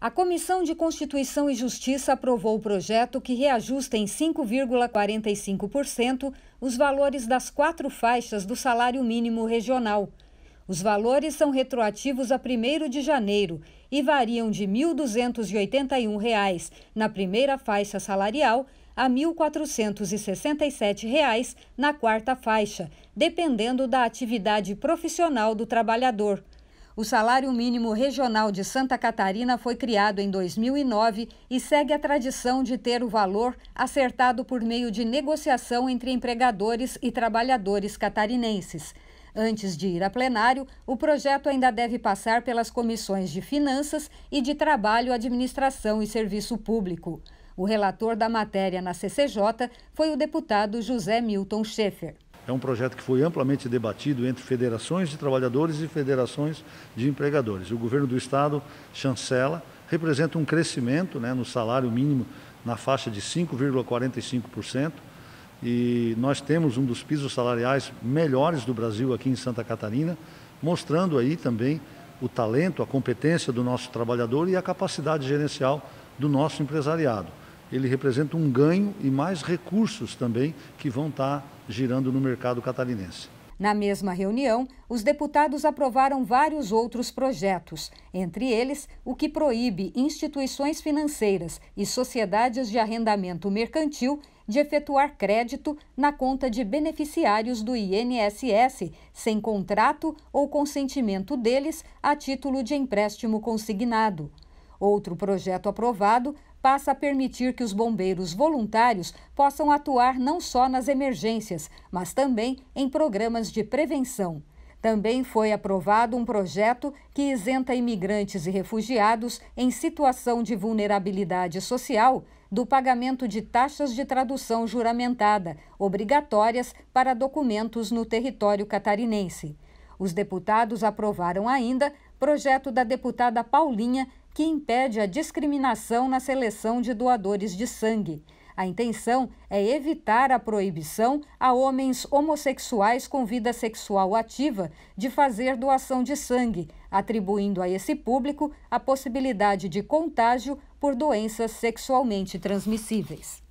A Comissão de Constituição e Justiça aprovou o projeto que reajusta em 5,45% os valores das quatro faixas do salário mínimo regional. Os valores são retroativos a 1 de janeiro e variam de R$ 1.281 na primeira faixa salarial a R$ 1.467 na quarta faixa, dependendo da atividade profissional do trabalhador. O salário mínimo regional de Santa Catarina foi criado em 2009 e segue a tradição de ter o valor acertado por meio de negociação entre empregadores e trabalhadores catarinenses. Antes de ir a plenário, o projeto ainda deve passar pelas comissões de Finanças e de Trabalho, Administração e Serviço Público. O relator da matéria na CCJ foi o deputado José Milton Schaefer. É um projeto que foi amplamente debatido entre federações de trabalhadores e federações de empregadores. O governo do Estado chancela, representa um crescimento né, no salário mínimo na faixa de 5,45%. E nós temos um dos pisos salariais melhores do Brasil aqui em Santa Catarina, mostrando aí também o talento, a competência do nosso trabalhador e a capacidade gerencial do nosso empresariado. Ele representa um ganho e mais recursos também que vão estar girando no mercado catarinense. Na mesma reunião, os deputados aprovaram vários outros projetos, entre eles o que proíbe instituições financeiras e sociedades de arrendamento mercantil de efetuar crédito na conta de beneficiários do INSS, sem contrato ou consentimento deles a título de empréstimo consignado. Outro projeto aprovado passa a permitir que os bombeiros voluntários possam atuar não só nas emergências, mas também em programas de prevenção. Também foi aprovado um projeto que isenta imigrantes e refugiados em situação de vulnerabilidade social do pagamento de taxas de tradução juramentada, obrigatórias para documentos no território catarinense. Os deputados aprovaram ainda projeto da deputada Paulinha, que impede a discriminação na seleção de doadores de sangue. A intenção é evitar a proibição a homens homossexuais com vida sexual ativa de fazer doação de sangue, atribuindo a esse público a possibilidade de contágio por doenças sexualmente transmissíveis.